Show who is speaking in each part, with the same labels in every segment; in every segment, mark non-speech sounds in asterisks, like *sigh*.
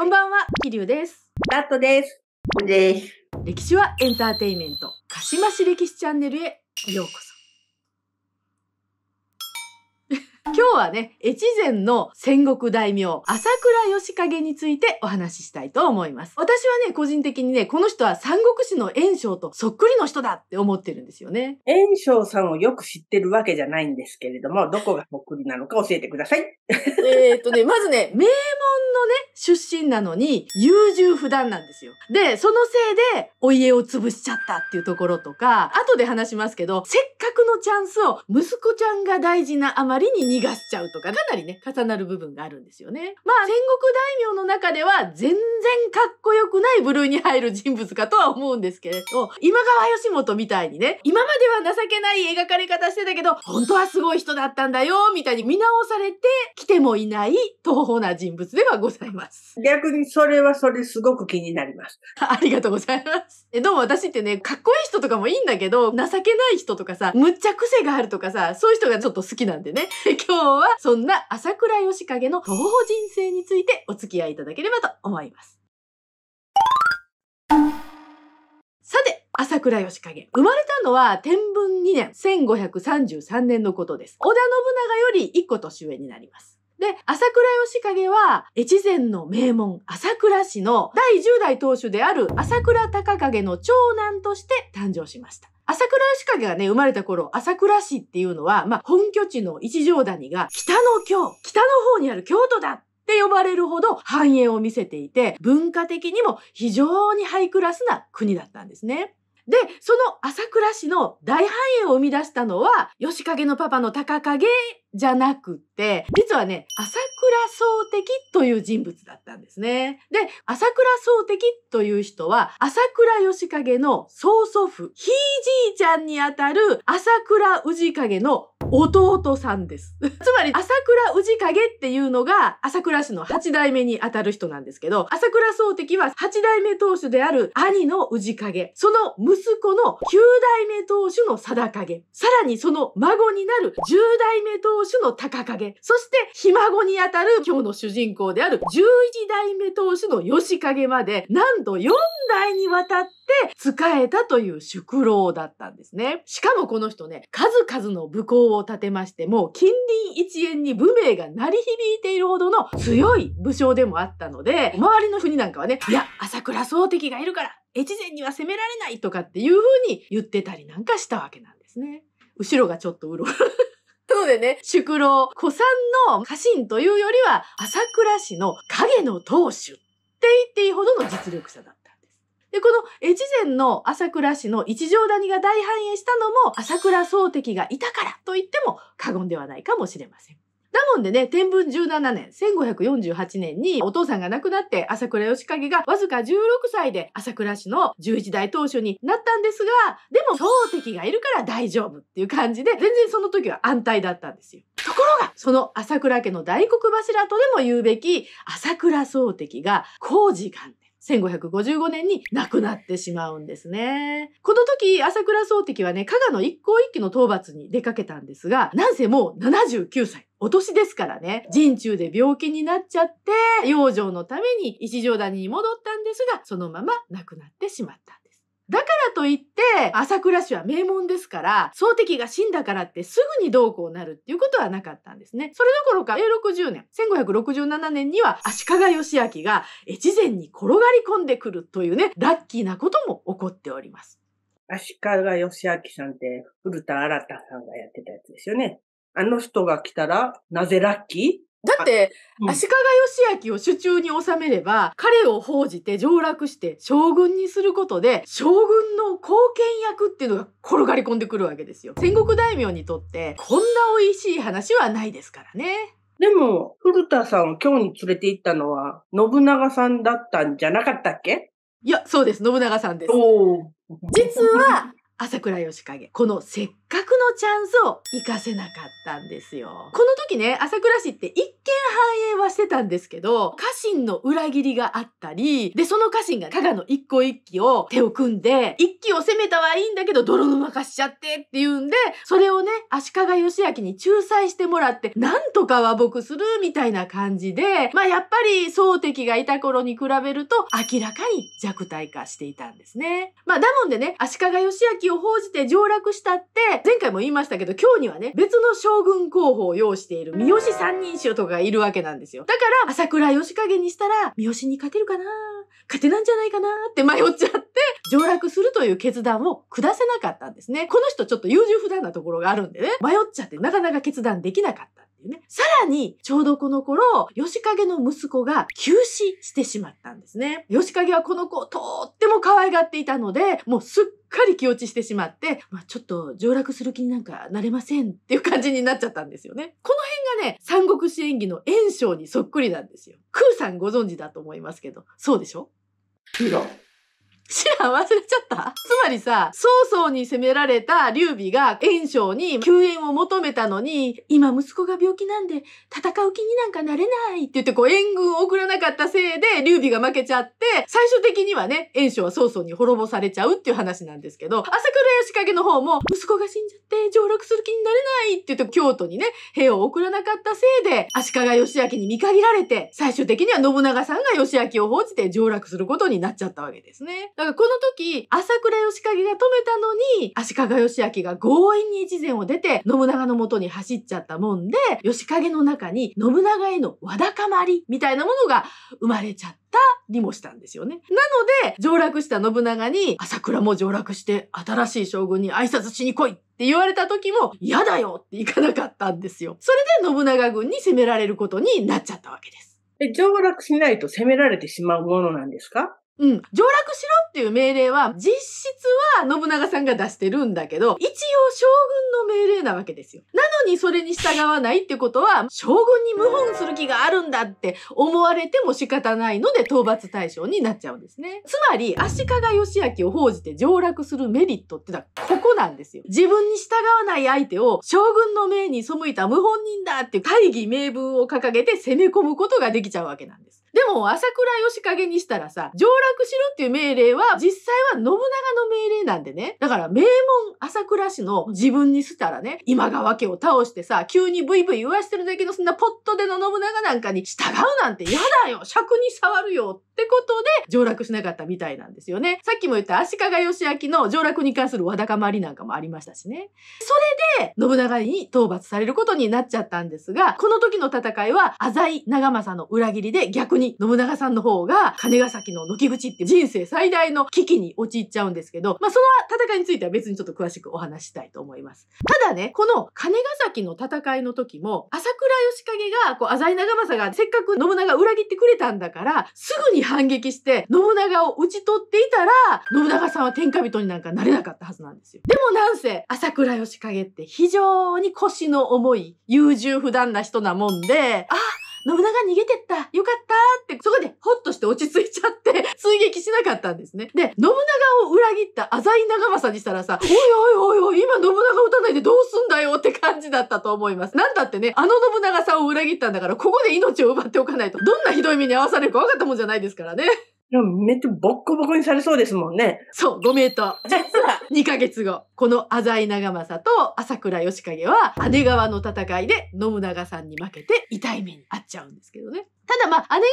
Speaker 1: こんばんは、桐生です。ラットです。です。歴史はエンターテイメント、かしまし歴史チャンネルへようこそ。今日はね、越前の戦国大名、朝倉義景についてお話ししたいと思います。私はね、個人的にね、この人は三国志の炎章とそっくりの人だって思ってるんですよね。炎章さんをよく知ってるわけじゃないんですけれども、どこがそっくりなのか教えてください。えっとね、まずね、名門のね、出身なのに、優柔不断なんですよ。で、そのせいで、お家を潰しちゃったっていうところとか、後で話しますけど、せっかくのチャンスを、息子ちゃんが大事なあまりに逃がしちゃうとか、かなりね、重なる部分があるんですよね。まあ、戦国大名の中では全然かっこよくない部類に入る人物かとは思うんですけれど、今川義元みたいにね、今までは情けない描かれ方してたけど、本当はすごい人だったんだよ、みたいに見直されて来てもいない東方な人物ではございます。逆にそれはそれすごく気になります。*laughs* ありがとうございます。え、どうも私ってね、かっこいい人とかもいいんだけど、情けない人とかさ、むっちゃ癖があるとかさ、そういう人がちょっと好きなんでね。今日はそんな朝倉義景の徒歩人生についてお付き合いいただければと思います。さて、朝倉義景。生まれたのは天文2年、1533年のことです。織田信長より1個年上になります。で、朝倉義景は、越前の名門、朝倉氏の第10代当主である朝倉高景の長男として誕生しました。朝倉義けがね、生まれた頃、朝倉市っていうのは、まあ、本拠地の一条谷が北の京、北の方にある京都だって呼ばれるほど繁栄を見せていて、文化的にも非常にハイクラスな国だったんですね。で、その朝倉市の大繁栄を生み出したのは、吉影のパパの高影じゃなくて、実はね、朝倉総敵という人物だったんですね。で、朝倉総敵という人は、朝倉義景の曽祖父、ひいじいちゃんにあたる朝倉氏影の弟さんです。*laughs* つまり、朝倉氏影っていうのが、朝倉氏の八代目にあたる人なんですけど、朝倉総敵は八代目当主である兄の氏影、その息子の九代目当主の貞影、さらにその孫になる十代目当主の高影、そしてひ孫にあたる今日の主人公である十一代目当主の吉影まで、なんと四代にわたって、仕えたという宿老だったんですね。しかもこの人ね、数々の武功を立てまして、もう近隣一円に武名が鳴り響いているほどの強い武将でもあったので、周りの国なんかはね、いや、朝倉総敵がいるから、越前には攻められないとかっていうふうに言ってたりなんかしたわけなんですね。後ろがちょっとうろ。*laughs* なのでね、宿老、古参の家臣というよりは、朝倉氏の影の当主って言っていいほどの実力者だっで、この越前の朝倉氏の一条谷が大繁栄したのも朝倉宗敵がいたからと言っても過言ではないかもしれません。だもんでね、天文17年、1548年にお父さんが亡くなって朝倉義景がわずか16歳で朝倉氏の11代当主になったんですが、でも、総敵がいるから大丈夫っていう感じで、全然その時は安泰だったんですよ。ところが、その朝倉家の大黒柱とでも言うべき朝倉総敵が工事官1555年に亡くなってしまうんですね。この時、朝倉総敵はね、加賀の一向一揆の討伐に出かけたんですが、なんせもう79歳。お年ですからね、人中で病気になっちゃって、養生のために一条谷に戻ったんですが、そのまま亡くなってしまった。だからといって、朝倉氏は名門ですから、総敵が死んだからってすぐにどうこうなるっていうことはなかったんですね。それどころか、A60 年、1567年には足利義明が越前に転がり込んでくるというね、ラッキーなことも起こっております。足利義明さんって古田新太さんがやってたやつですよね。あの人が来たら、なぜラッキーだって、うん、足利義明を手中に収めれば、彼を奉じて上洛して将軍にすることで、将軍の貢献役っていうのが転がり込んでくるわけですよ。戦国大名にとって、こんな美味しい話はないですからね。でも、古田さんを京に連れて行ったのは、信長さんだったんじゃなかったっけいや、そうです。信長さんです。実は、朝倉義景このせっかくのチャンスを生かせなかったんですよこの時ね朝倉市って一繁栄はしてたんですけど、家臣の裏切りがあったり、で、その家臣が加賀の一個一揆を手を組んで、一揆を攻めたはいいんだけど、泥沼化しちゃってっていうんで、それをね、足利義明に仲裁してもらって、なんとか和睦するみたいな感じで、まあやっぱり総敵がいた頃に比べると、明らかに弱体化していたんですね。まあだもんでね、足利義明を報じて上洛したって、前回も言いましたけど、今日にはね、別の将軍候補を要している三好三人衆とかがいるいるわけなんですよ。だから、朝倉義景にしたら、三好に勝てるかな勝てなんじゃないかなって迷っちゃって、上洛するという決断を下せなかったんですね。この人ちょっと優柔不断なところがあるんでね、迷っちゃってなかなか決断できなかった。ね。さらに、ちょうどこの頃、吉影の息子が急死してしまったんですね。吉影はこの子をとっても可愛がっていたので、もうすっかり気落ちしてしまって、まあ、ちょっと上洛する気になんかなれませんっていう感じになっちゃったんですよね。このがね、三国志演義の炎章にそっくりなんですよ。空さんご存知だと思いますけど、そうでしょ違う。知らん忘れちゃった *laughs* つまりさ、曹操に攻められた劉備が炎章に救援を求めたのに、今息子が病気なんで戦う気になんかなれないって言ってこう援軍を送らなかったせいで劉備が負けちゃって、最終的にはね、炎章は曹操に滅ぼされちゃうっていう話なんですけど、朝倉義景の方も息子が死んじゃって上洛する気になれないって言って京都にね、兵を送らなかったせいで、足利義明に見限られて、最終的には信長さんが義明を放置て上洛することになっちゃったわけですね。だからこの時、朝倉義景が止めたのに、足利義明が強引に一前を出て、信長の元に走っちゃったもんで、義景の中に信長へのわだかまりみたいなものが生まれちゃった。りもしたんですよね。なので、上洛した信長に、朝倉も上洛して新しい将軍に挨拶しに来いって言われた時も、嫌だよって行かなかったんですよ。それで信長軍に攻められることになっちゃったわけです。上洛しないと攻められてしまうものなんですかうん、上洛しろっていう命令は、実質は信長さんが出してるんだけど、一応将軍の命令なわけですよ。なのにそれに従わないってことは、将軍に謀反する気があるんだって思われても仕方ないので、討伐対象になっちゃうんですね。つまり、足利義明を奉じて上洛するメリットってのは、ここなんですよ。自分に従わない相手を、将軍の命に背いた謀反人だっていう大義名分を掲げて攻め込むことができちゃうわけなんです。でも、朝倉義景にしたらさ、上洛しろっていう命令は、実際は信長の命令なんでね。だから、名門朝倉氏の自分にしたらね、今川家を倒してさ、急にブイブイ言わしてるだけのそんなポットでの信長なんかに従うなんて嫌だよ尺に触るよってことで、上洛しなかったみたいなんですよね。さっきも言った足利義明の上洛に関するわだかまりなんかもありましたしね。それで、信長に討伐されることになっちゃったんですが、この時の戦いは、浅井長政の裏切りで逆にに信長さんの方が金ヶ崎の軒口って人生最大の危機に陥っちゃうんですけど、まあ、その戦いについては別にちょっと詳しくお話したいと思います。ただね、この金ヶ崎の戦いの時も、朝倉義景が、こう、浅井長政がせっかく信長を裏切ってくれたんだから、すぐに反撃して、信長を討ち取っていたら、信長さんは天下人になんかなれなかったはずなんですよ。でもなんせ、朝倉義景って非常に腰の重い、優柔不断な人なもんで、あ信長逃げてった、よかったって、そこでホッとして落ち着いちゃって、*laughs* 追撃しなかったんですね。で、信長を裏切った浅井長政にしたらさ、おいおいおいおい、今信長撃たないでどうすんだよって感じだったと思います。なんだってね、あの信長さんを裏切ったんだから、ここで命を奪っておかないと、どんなひどい目に遭わされるか分かったもんじゃないですからね。めっちゃボッコボコにされそうですもんね。そう、ご名と。実は、2ヶ月後、この浅井長政と朝倉義景は、姉川の戦いで信長さんに負けて痛い目に遭っちゃうんですけどね。ただまあ、姉川の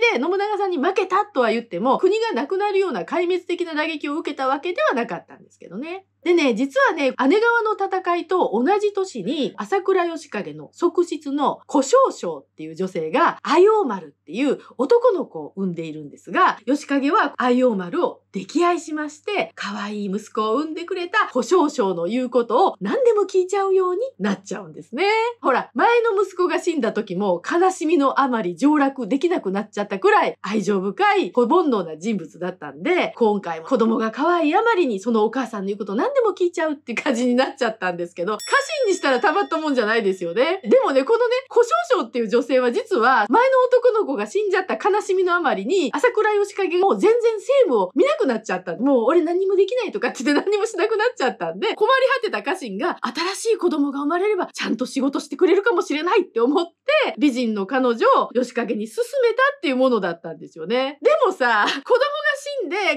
Speaker 1: 戦いで信長さんに負けたとは言っても、国がなくなるような壊滅的な打撃を受けたわけではなかったんですけどね。でね、実はね、姉川の戦いと同じ年に、朝倉義景の側室の小少将っていう女性が、愛王丸っていう男の子を産んでいるんですが、義景は愛王丸を溺愛しまして、可愛い息子を産んでくれた小少将の言うことを何でも聞いちゃうようになっちゃうんですね。ほら、前の息子が死んだ時も悲しみのあまり上落できなくなっちゃったくらい愛情深い小煩悩な人物だったんで、今回も子供が可愛いあまりにそのお母さんの言うこと何でも聞いちゃうって感じになっちゃったんですけど、家臣にしたらたまったもんじゃないですよね。でもね、このね、小少々っていう女性は実は前の男の子が死んじゃった悲しみのあまりに、朝倉義景も全然セーブを見なくなっちゃった。もう俺何もできないとかって言って何もしなくなっちゃったんで、困り果てた家臣が新しい子供が生まれればちゃんと仕事してくれるかもしれないって思って、美人の彼女、年けに進めたっていうものだったんですよね。でもさ、子供がしんで、悲しみの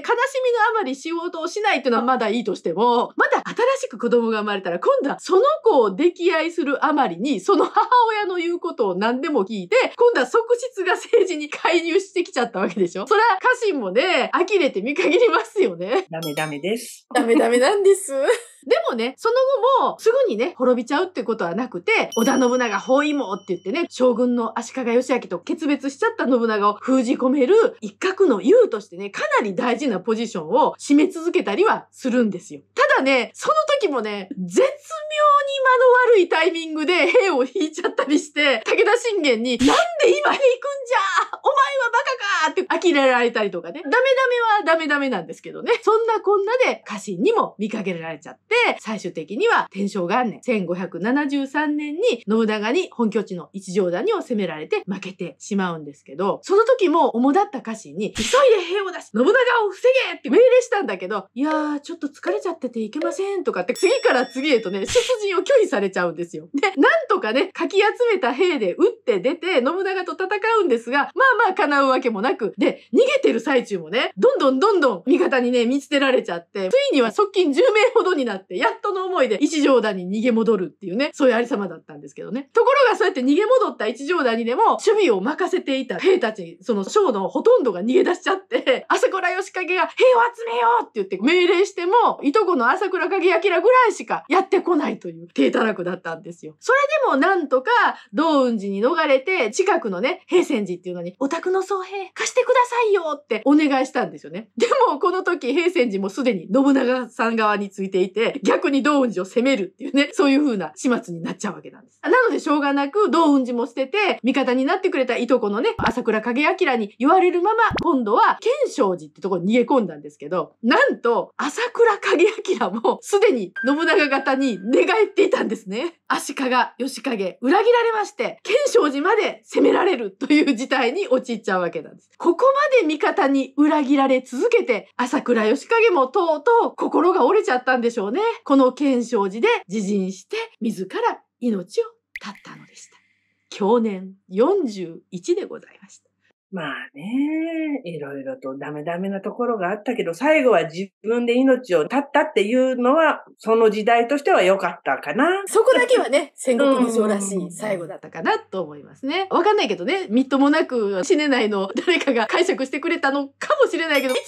Speaker 1: あまり仕事をしないっていうのはまだいいとしても、まだ新しく子供が生まれたら、今度はその子を溺愛するあまりに、その母親の言うことを何でも聞いて、今度は側室が政治に介入してきちゃったわけでしょそれは家臣もね、呆れて見限りますよね。ダメダメです。ダメダメなんです。*laughs* でもね、その後もすぐにね、滅びちゃうってことはなくて、織田信長包囲網って言ってね、将軍の足利義明と決別しちゃった信長を封じ込める一角の優としてね、かななり大事なポジションを占め続けたりはするんですよ。たはね、その時もね、絶妙に間の悪いタイミングで兵を引いちゃったりして、武田信玄に、なんで今に行くんじゃお前はバカかって呆れられたりとかね。ダメダメはダメダメなんですけどね。そんなこんなで家臣にも見かけられちゃって、最終的には天正元年、1573年に信長に本拠地の一条谷を攻められて負けてしまうんですけど、その時も主だった家臣に、急いで兵を出し、信長を防げって命令したんだけど、いやー、ちょっと疲れちゃっててに行けませんとかって、次から次へとね、出陣を拒否されちゃうんですよ。で、なんとかね、かき集めた兵で打って出て、信長と戦うんですが、まあまあ叶うわけもなく、で、逃げてる最中もね、どんどんどんどん味方にね、見捨てられちゃって、ついには側近10名ほどになって、やっとの思いで一条谷に逃げ戻るっていうね、そういうありさまだったんですけどね。ところがそうやって逃げ戻った一条谷にでも、守備を任せていた兵たち、その将のほとんどが逃げ出しちゃって、朝倉義景が兵を集めようって言って命令しても、いとこの朝倉景明ぐらいしかやってこないという、低たらくだったんですよ。それでもなんとか、道雲寺に逃逃れて、近くのね、平泉寺っていうのに、お宅の僧兵貸してくださいよってお願いしたんですよね。でも、この時、平泉寺もすでに信長さん側についていて、逆に道雲寺を攻めるっていうね、そういう風な始末になっちゃうわけなんです。なので、しょうがなく、道雲寺も捨てて、味方になってくれたいとこのね、朝倉景明に言われるまま、今度は、賢章寺ってとこに逃げ込んだんですけど、なんと、朝倉景明も、すでに信長方に寝返っていたんですね。足利義景、裏切られまして、賢当時まで責められるという事態に陥っちゃうわけなんです。ここまで味方に裏切られ続けて、朝倉義景もとうとう心が折れちゃったんでしょうね。この賢勝寺で自陣して、自ら命を絶ったのでした。去年41でございました。まあね、いろいろとダメダメなところがあったけど、最後は自分で命を絶ったっていうのは、その時代としては良かったかな。そこだけはね、*laughs* 戦国武将らしい最後だったかなと思いますね。わかんないけどね、みっともなく死ねないの誰かが解釈してくれたのかもしれないけど、一応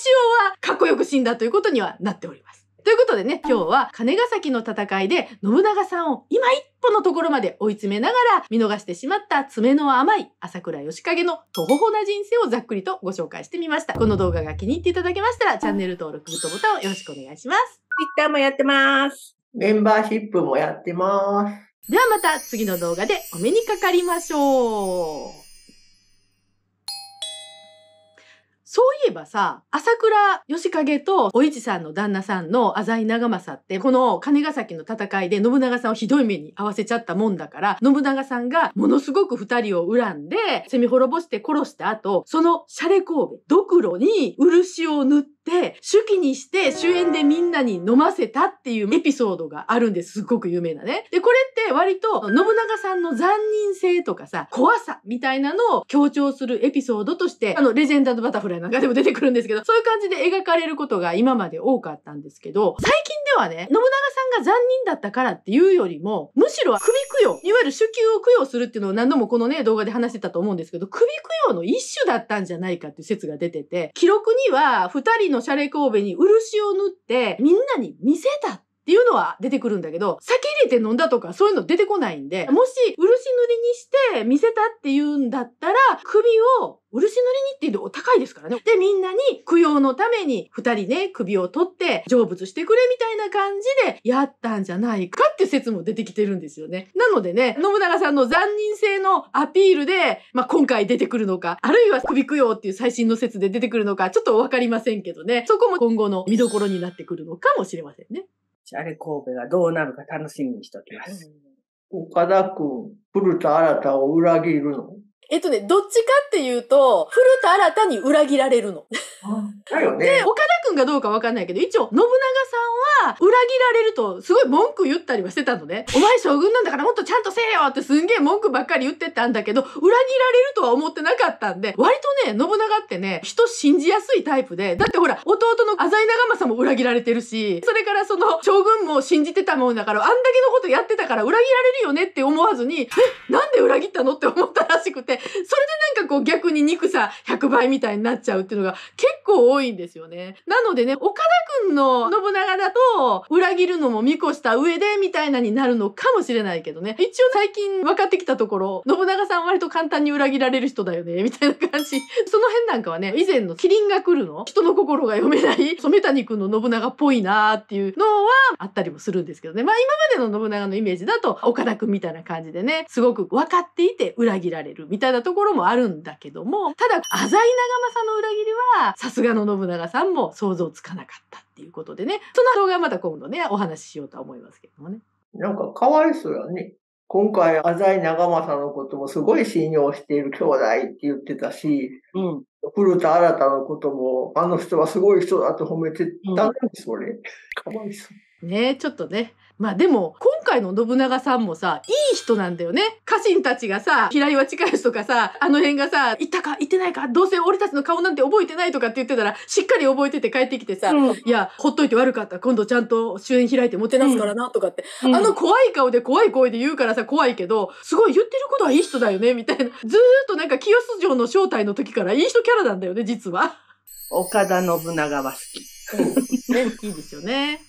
Speaker 1: はかっこよく死んだということにはなっております。ということでね、今日は金ヶ崎の戦いで信長さんを今一歩のところまで追い詰めながら見逃してしまった爪の甘い朝倉義景のとほほな人生をざっくりとご紹介してみました。この動画が気に入っていただけましたらチャンネル登録、グッドボタンをよろしくお願いします。Twitter もやってます。メンバーシップもやってます。ではまた次の動画でお目にかかりましょう。そういえばさ、朝倉義景とお市さんの旦那さんの浅井長政って、この金ヶ崎の戦いで信長さんをひどい目に遭わせちゃったもんだから、信長さんがものすごく二人を恨んで、攻め滅ぼして殺した後、そのシャレ神戸、ドクロに漆を塗って、、手記にして主演でみんなに飲ませたっていうエピソードがあるんです。すっごく有名なね。で、これって割と信長さんの残忍性とかさ、怖さみたいなのを強調するエピソードとして、あの、レジェンダードバタフライなんかでも出てくるんですけど、そういう感じで描かれることが今まで多かったんですけど、最近ではね、信長さんが残忍だったからっていうよりも、むしろ首いわゆる手球を供養するっていうのを何度もこのね、動画で話してたと思うんですけど、首供養の一種だったんじゃないかっていう説が出てて、記録には、二人のシャレ神戸に漆を塗って、みんなに見せたっていうのは出てくるんだけど、酒入れて飲んだとかそういうの出てこないんで、もし漆塗りにして見せたっていうんだったら、首を漆塗りにっていうの高いですからね。で、みんなに供養のために二人ね、首を取って成仏してくれみたいな感じでやったんじゃないかって説も出てきてるんですよね。なのでね、信長さんの残忍性のアピールで、まあ、今回出てくるのか、あるいは首供養っていう最新の説で出てくるのか、ちょっとわかりませんけどね。そこも今後の見どころになってくるのかもしれませんね。じゃあれ神戸がどうなるか楽しみにしておきます。うん、岡田くん、古田新太を裏切るのえっとね、どっちかっていうと、古田新太に裏切られるの。だよね。で、岡るんかどうかわかんないけど、一応、信長さんは裏切られるとすごい文句言ったりはしてたのね。お前将軍なんだからもっとちゃんとせえよってすんげえ文句ばっかり言ってたんだけど、裏切られるとは思ってなかったんで、割とね、信長ってね、人信じやすいタイプで、だってほら、弟の浅井長政も裏切られてるし、それからその将軍も信じてたもんだから、あんだけのことやってたから裏切られるよねって思わずに、え、なんで裏切ったのって思ったらしくて、それでなんかこう逆に憎さ100倍みたいになっちゃうっていうのが結構多いんですよね。ななのでね、岡田くんの信長だと、裏切るのも見越した上で、みたいなになるのかもしれないけどね。一応最近分かってきたところ、信長さん割と簡単に裏切られる人だよね、*laughs* みたいな感じ。その辺なんかはね、以前のキリンが来るの、人の心が読めない、*laughs* 染谷くんの信長っぽいなーっていうのはあったりもするんですけどね。まあ今までの信長のイメージだと、岡田くんみたいな感じでね、すごく分かっていて裏切られるみたいなところもあるんだけども、ただ、浅井長政の裏切りは、さすがの信長さんもそう想像つかなかったっていうことでね、その動画はまた今度ね、お話ししようとは思いますけどもね。なんかかわいそうやね。今回、浅井長政のこともすごい信用している兄弟って言ってたし、うん、古田新太のことも、あの人はすごい人だと褒めてたのに、それ。うん、かわいそう。ねちょっとね。まあでも、今回の信長さんもさ、いい人なんだよね。家臣たちがさ、平岩近しとかさ、あの辺がさ、行ったか行ってないか、どうせ俺たちの顔なんて覚えてないとかって言ってたら、しっかり覚えてて帰ってきてさ、うん、いや、ほっといて悪かった。今度ちゃんと主演開いてもてなすからな、とかって、うん、あの怖い顔で怖い声で言うからさ、怖いけど、すごい言ってることはいい人だよね、みたいな。ずーっとなんか清洲城の正体の時からいい人キャラなんだよね、実は。岡田信長は好き。ね、いいですよね。